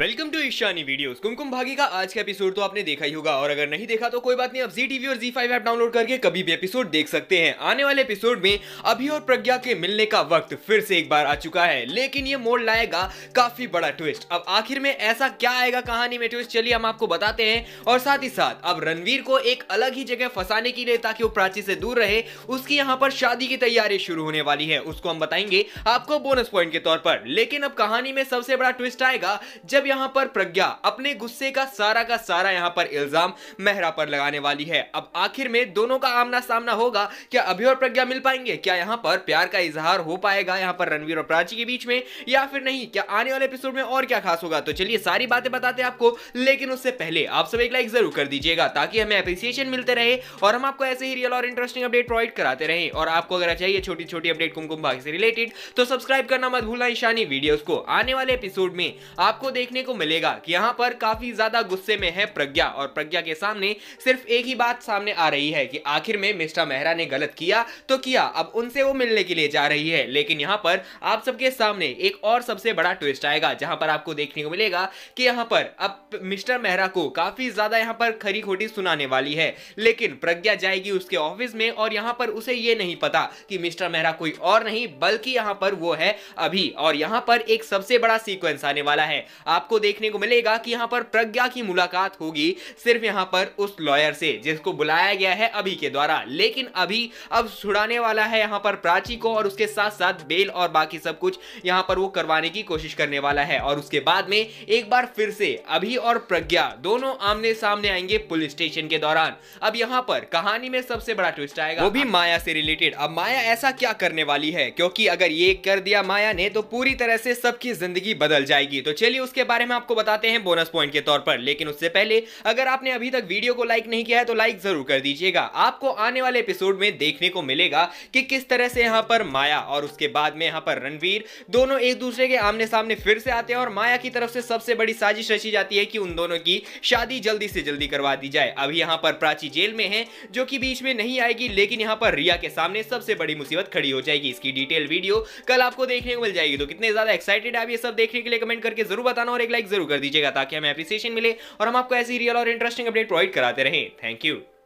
welcome to Ishani videos Kumkum Bhagya का आज का एपिसोड तो आपने देखा ही होगा और अगर नहीं देखा तो कोई बात नहीं अब जी टीवी और जी फाइव ऐप डाउनलोड करके कभी भी एपिसोड देख सकते हैं आने वाले एपिसोड में अभी और प्रज्ञा के मिलने का वक्त फिर से एक बार आ चुका है लेकिन ये मोड़ लाएगा काफी बड़ा ट्विस्ट अब आखिर में ऐसा क्या आएगा कहानी में ट्विस्ट चलिए हम आपको बताते हैं और साथ ही साथ अब रणवीर को एक अलग ही जगह फंसाने के लिए ताकि वो प्राची से दूर रहे उसकी यहाँ पर शादी की तैयारी शुरू होने वाली है उसको हम बताएंगे आपको बोनस पॉइंट के तौर पर लेकिन अब कहानी में सबसे बड़ा ट्विस्ट आएगा जब यहाँ पर प्रज्ञा अपने गुस्से का सारा का सारा यहाँ पर इल्जाम मेहरा पर लगाने वाली है अब आखिर में दोनों का आमना सामना होगा क्या अभी और प्रज्ञा मिल पाएंगे क्या यहाँ पर प्यार का इजहार हो पाएगा यहाँ पर रणवीर और प्राची के बीच में या फिर नहीं क्या आने वाले एपिसोड में और क्या खास होगा तो चलिए सारी बातें बताते आपको लेकिन उससे पहले आप सब एक लाइक जरूर कर दीजिएगा ताकि हमें अप्रिसिएशन मिलते रहे और हम आपको ऐसे ही रियल और इंटरेस्टिंग अपडेट प्रोवाइड कराते रहे और आपको अगर चाहिए छोटी छोटी अपडेट कुमकुम भाग से रिलेटेड तो सब्सक्राइब करना मत भूलना ईशानी वीडियोस को आने वाले एपिसोड में आपको देखने देखने को मिलेगा कि यहाँ पर काफी ज्यादा गुस्से में है प्रज्ञा और प्रज्ञा के सामने सिर्फ एक ही बात सामने आ रही है कि आखिर में मिस्टर मेहरा ने गलत किया तो किया अब उनसे वो मिलने के लिए जा रही है लेकिन यहाँ पर आप सबके सामने एक और सबसे बड़ा ट्विस्ट आएगा जहाँ पर आपको देखने को मिलेगा कि यहाँ पर अब मिस्टर मेहरा को काफी ज्यादा यहाँ पर खरी खोटी सुनाने वाली है लेकिन प्रज्ञा जाएगी उसके ऑफिस में और यहाँ पर उसे ये नहीं पता कि मिस्टर मेहरा कोई और नहीं बल्कि यहाँ पर वो है अभी और यहाँ पर एक सबसे बड़ा सीक्वेंस आने वाला है आप आपको देखने को मिलेगा कि यहाँ पर प्रज्ञा की मुलाकात होगी सिर्फ यहाँ पर उस लॉयर से जिसको बुलाया गया है अभी के द्वारा लेकिन अभी अब छुड़ाने वाला है यहाँ पर प्राची को और उसके साथ साथ बेल और बाकी सब कुछ यहाँ पर वो करवाने की कोशिश करने वाला है और उसके बाद में एक बार फिर से अभी और प्रज्ञा दोनों आमने सामने आएंगे पुलिस स्टेशन के दौरान अब यहाँ पर कहानी में सबसे बड़ा ट्विस्ट आएगा वो भी माया से रिलेटेड अब माया ऐसा क्या करने वाली है क्योंकि अगर ये कर दिया माया ने तो पूरी तरह से सबकी जिंदगी बदल जाएगी तो चलिए उसके बारे में आपको बताते हैं बोनस पॉइंट के तौर पर लेकिन उससे पहले अगर आपने अभी तक वीडियो को लाइक नहीं किया है तो लाइक जरूर कर दीजिएगा आपको आने वाले एपिसोड में देखने को मिलेगा कि किस तरह से यहाँ पर माया और उसके बाद में यहाँ पर रणवीर दोनों एक दूसरे के आमने सामने फिर से आते हैं और माया की तरफ से सबसे बड़ी साजिश रची जाती है कि उन दोनों की शादी जल्दी से जल्दी करवा दी जाए अभी यहाँ पर प्राची जेल में है जो कि बीच में नहीं आएगी लेकिन यहाँ पर रिया के सामने सबसे बड़ी मुसीबत खड़ी हो जाएगी इसकी डिटेल वीडियो कल आपको देखने को मिल जाएगी तो कितने ज्यादा एक्साइटेड है आप ये सब देखने के लिए कमेंट करके जरूर बताना और एक लाइक जरूर कर दीजिएगा ताकि हमें अप्रिसिएशन मिले और हम आपको ऐसी रियल और इंटरेस्टिंग अपडेट प्रोवाइड कराते रहें थैंक यू